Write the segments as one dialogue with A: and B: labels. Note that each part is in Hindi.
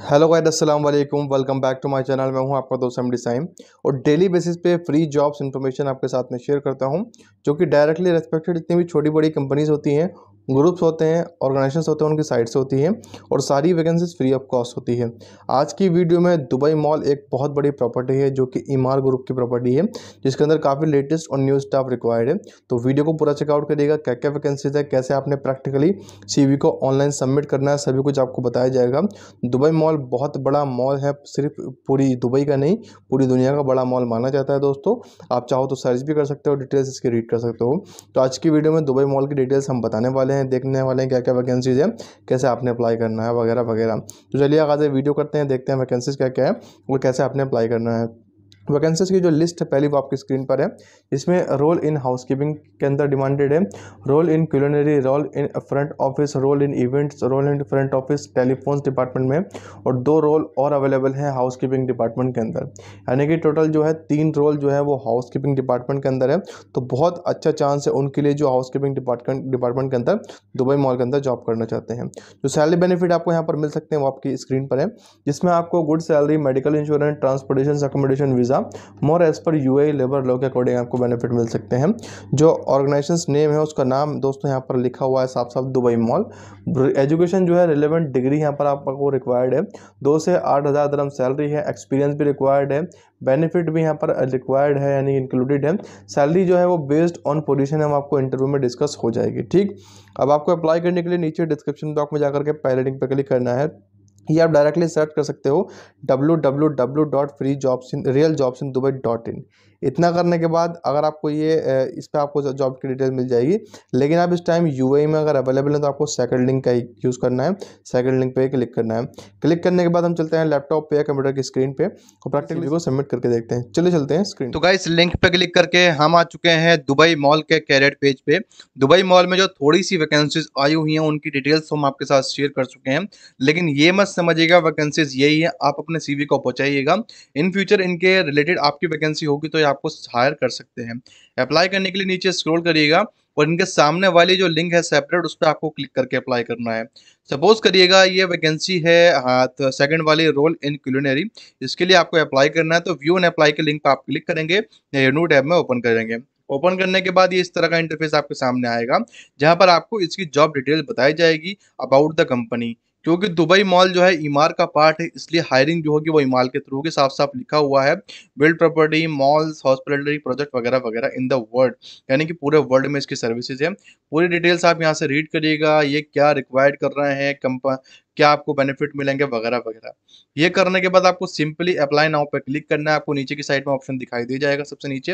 A: हेलो गाइड अस्सलाम वालेकुम welcome back to my channel मैं हूं आपका दोस्त एम डिसाइम और डेली बेसिस पे फ्री जॉब्स इन्फॉर्मेशन आपके साथ में शेयर करता हूं जो कि डायरेक्टली रेस्पेक्टेड जितनी भी छोटी बड़ी कंपनीज होती हैं ग्रुप्स होते हैं ऑर्गेनाइजेशन होते हैं उनकी साइट्स होती हैं और सारी वैकेंसीज फ्री ऑफ कॉस्ट होती है आज की वीडियो में दुबई मॉल एक बहुत बड़ी प्रॉपर्टी है जो कि इमार ग्रुप की प्रॉपर्टी है जिसके अंदर काफ़ी लेटेस्ट और न्यू स्टाफ रिक्वायर्ड है तो वीडियो को पूरा चेकआउट करिएगा क्या क्या वैकेंसीज है कैसे आपने प्रैक्टिकली सी को ऑनलाइन सबमिट करना है सभी कुछ आपको बताया जाएगा दुबई मॉल बहुत बड़ा मॉल है सिर्फ पूरी दुबई का नहीं पूरी दुनिया का बड़ा मॉल माना जाता है दोस्तों आप चाहो तो सर्च भी कर सकते हो डिटेल्स इसकी रीड कर सकते हो तो आज की वीडियो में दुबई मॉल की डिटेल्स हम बताने वाले हैं हैं देखने वाले हैं क्या क्या वैकेंसीज़ है कैसे आपने अप्लाई करना है वगैरह वगैरह तो चलिए आगाज़ वीडियो करते हैं देखते हैं वैकेंसीज़ क्या क्या है और कैसे आपने अप्लाई करना है वैकेंसीज की जो लिस्ट है पहली वो आपकी स्क्रीन पर है इसमें रोल इन हाउस कीपिंग के अंदर डिमांडेड है role in culinary role in front office role in events role in front office telephones department में और दो रोल और अवेलेबल है हाउस कीपिंग डिपार्टमेंट के अंदर यानी कि टोटल जो है तीन रोल जो है वो हाउस कीपिंग डिपार्टमेंट के अंदर है तो बहुत अच्छा चांस है उनके लिए जो हाउस कीपिंग डिपार्टमेंट डिपार्टमेंट के अंदर दुबई मॉल के अंदर जॉब करना चाहते हैं जो सैलरी बेनिफिट आपको यहाँ पर मिल सकते हैं वो आपकी स्क्रीन पर है जिसमें आपको good salary medical insurance transportation accommodation visa मिलेगा more as per UAE labour law के अकॉर्डिंग आपको बेनिफिट मिल सकते हैं जो ऑर्गेनाइजेशन नेम है उसका नाम दोस्तों यहाँ पर लिखा हुआ है साफ साफ दुबई मॉल एजुकेशन जो है रिलेवेंट डिग्री यहाँ पर आपको रिक्वायर्ड है दो से आठ हज़ार दरम सैलरी है एक्सपीरियंस भी रिक्वायर्ड है बेनिफिट भी यहाँ पर रिक्वायर्ड है यानी इंक्लूडेड है सैलरी जो है वो बेस्ड ऑन पोजीशन है वो आपको इंटरव्यू में डिस्कस हो जाएगी ठीक अब आपको अप्लाई करने के लिए नीचे डिस्क्रिप्शन बॉक्स में जाकर के पहले लिंक पर क्लिक करना है या आप डायरेक्टली सर्च कर सकते हो W W W dot free jobs in real jobs in Dubai dot in इतना करने के बाद अगर आपको ये इस पर आपको जॉब की डिटेल मिल जाएगी लेकिन आप इस टाइम यू में अगर अवेलेबल है तो आपको सेकंड लिंक का यूज़ करना है सेकंड लिंक पे क्लिक करना है क्लिक करने के बाद हम चलते हैं लैपटॉप पे या कंप्यूटर की स्क्रीन पे और प्रैक्टिकली को सबमिट करके देखते हैं चले चलते हैं स्क्रीन तो गाइस लिंक पे क्लिक करके हम आ चुके हैं दुबई मॉल के कैरेट पेज पे दुबई मॉल में जो थोड़ी सी वैकेंसीज आई हुई हैं उनकी डिटेल्स हम आपके साथ शेयर कर चुके हैं लेकिन ये मत समझिएगा वैकेंसीज यही है आप अपने सी को पहुंचाइएगा इन फ्यूचर इनके रिलेटेड आपकी वैकेंसी होगी तो आपको हायर कर सकते हैं अप्लाई करने के लिए नीचे स्क्रोल करिएगा और इनके सामने वाली जो लिंक है सेपरेट उस पर आपको क्लिक करके अप्लाई करना है सपोज करिएगा ये वैकेंसी है हाँ, तो सेकंड वाली रोल इन क्यूलिनरी इसके लिए आपको अप्लाई करना है तो व्यू एंड अप्लाई के लिंक पर आप क्लिक करेंगे रेनू टैब में ओपन करेंगे ओपन करने के बाद ये इस तरह का इंटरफेस आपके सामने आएगा जहाँ पर आपको इसकी जॉब डिटेल बताई जाएगी अबाउट द कंपनी क्योंकि दुबई मॉल जो है इमार का पार्ट है इसलिए हायरिंग जो होगी वो ईमार के थ्रू होगी साफ साफ लिखा हुआ है build property malls hospitality project वगैरह वगैरह इन द वर्ल्ड यानी कि पूरे वर्ल्ड में इसकी सर्विसेज है पूरी डिटेल्स आप यहाँ से रीड करिएगा ये क्या रिक्वायर्ड कर रहे हैं क्या आपको बेनिफिट मिलेंगे वगैरह वगैरह ये करने के बाद आपको सिंपली अप्लाई नाउ पर क्लिक करना है आपको नीचे की साइड में ऑप्शन दिखाई दिया जाएगा सबसे नीचे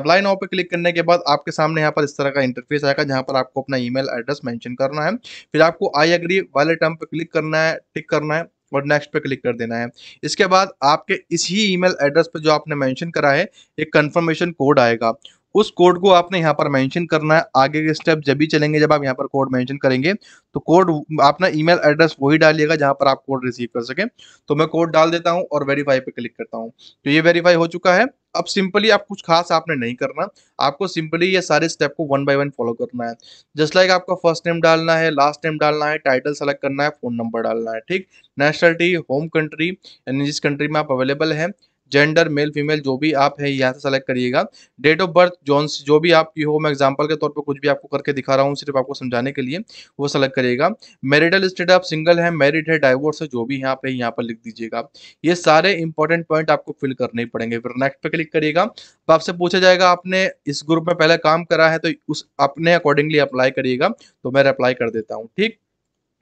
A: अप्लाई नाउ पर क्लिक करने के बाद आपके सामने यहाँ पर इस तरह का इंटरफेस आएगा जहाँ पर आपको अपना ईमेल एड्रेस मैंशन करना है फिर आपको आई एग्री वाले टर्म पर क्लिक करना है टिक करना है और नेक्स्ट पे क्लिक कर देना है इसके बाद आपके इसी ईमेल एड्रेस पर जो आपने मेंशन करा है एक कंफर्मेशन कोड आएगा उस कोड को आपने यहाँ पर मेंशन करना है आगे के स्टेप जब भी चलेंगे जब आप यहाँ पर कोड मेंशन करेंगे तो कोड अपना ईमेल एड्रेस वही डालिएगा जहाँ पर आप कोड रिसीव कर सकें तो मैं कोड डाल देता हूँ और वेरीफाई पे क्लिक करता हूँ तो ये वेरीफाई हो चुका है अब सिंपली आप कुछ खास आपने नहीं करना आपको सिंपली ये सारे स्टेप को वन बाय वन फॉलो करना है जस्ट लाइक like आपका फर्स्ट नेम डालना है लास्ट नेम डालना है टाइटल सेलेक्ट करना है फोन नंबर डालना है ठीक नेशनलिटी होम कंट्री यानी जिस कंट्री में आप अवेलेबल हैं जेंडर मेल फीमेल जो भी आप है यहाँ से सेलेक्ट करिएगा डेट ऑफ बर्थ जोन जो भी आपकी हो मैं एग्जाम्पल के तौर पर कुछ भी आपको करके दिखा रहा हूँ सिर्फ आपको समझाने के लिए वो सेलेक्ट करिएगा मेरिटल स्टेट आप सिंगल है मैरिड है डाइवोर्स है जो भी यहाँ पे यहाँ पर लिख दीजिएगा ये सारे इंपॉर्टेंट पॉइंट आपको फिल करने ही पड़ेंगे फिर नेक्स्ट पे क्लिक करिएगा तो आपसे पूछा जाएगा आपने इस ग्रुप में पहले काम करा है तो उस अपने अकॉर्डिंगली अप्लाई करिएगा तो मैं अप्लाई कर देता हूँ ठीक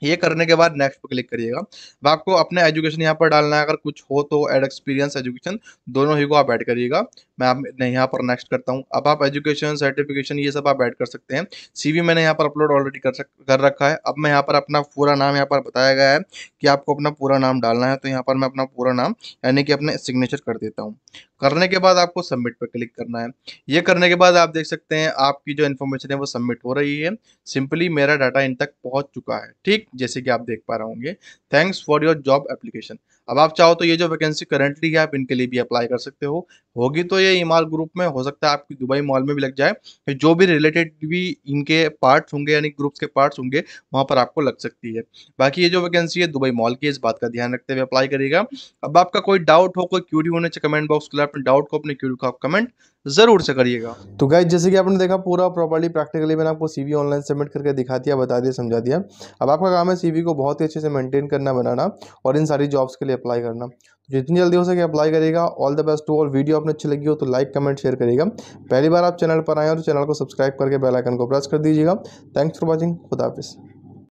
A: ये करने के बाद नेक्स्ट पर क्लिक करिएगा अब आपको अपने एजुकेशन यहाँ पर डालना है अगर कुछ हो तो एड एक्सपीरियंस एजुकेशन दोनों ही को आप ऐड करिएगा मैं आप यहाँ पर नेक्स्ट करता हूँ अब आप एजुकेशन सर्टिफिकेशन ये सब आप ऐड कर सकते हैं सीवी मैंने यहाँ पर अपलोड ऑलरेडी कर सक कर रखा है अब मैं यहाँ पर अपना पूरा नाम यहाँ पर बताया गया है कि आपको अपना पूरा नाम डालना है तो यहाँ पर मैं अपना पूरा नाम यानी कि अपने सिग्नेचर कर देता हूँ करने के बाद आपको सबमिट पर क्लिक करना है ये करने के बाद आप देख सकते हैं आपकी जो इन्फॉर्मेशन है वो सबमिट हो रही है सिंपली मेरा डाटा इन तक पहुंच चुका है ठीक जैसे कि आप देख पा रहे होंगे thanks for your job application अब आप चाहो तो ये जो वैकेंसी करंटली है आप इनके लिए भी अप्लाई कर सकते हो होगी तो ये इमाल ग्रुप में हो सकता है आपकी दुबई मॉल में भी लग जाए जो भी रिलेटेड भी इनके पार्ट्स होंगे यानी ग्रुप्स के पार्ट्स होंगे वहाँ पर आपको लग सकती है बाकी ये जो वैकेंसी है दुबई मॉल की इस बात का ध्यान रखते हुए अप्लाई करेगा अब आपका कोई डाउट हो कोई क्यूरी होने चाहिए कमेंट बॉक्स के लिए अपने डाउट को अपने क्यूरी को आप कमेंट जरूर से करिएगा तो गाइज जैसे कि आपने देखा पूरा प्रॉपर्ली प्रैक्टिकली मैंने आपको सीवी ऑनलाइन सबमिट करके दिखा दिया बता दिया समझा दिया अब आपका काम है सीवी को बहुत ही अच्छे से मेंटेन करना बनाना और इन सारी जॉब्स के लिए अप्लाई करना तो जितनी जल्दी हो सके अप्लाई करेगा ऑल द बेस्ट टू और वीडियो आपने अच्छी लगी हो तो लाइक कमेंट शेयर करेगा पहली बार आप चैनल पर आए हो तो चैनल को सब्सक्राइब करके बेलाइकन को प्रेस कर दीजिएगा थैंक्स फॉर वॉचिंग खुदाफिस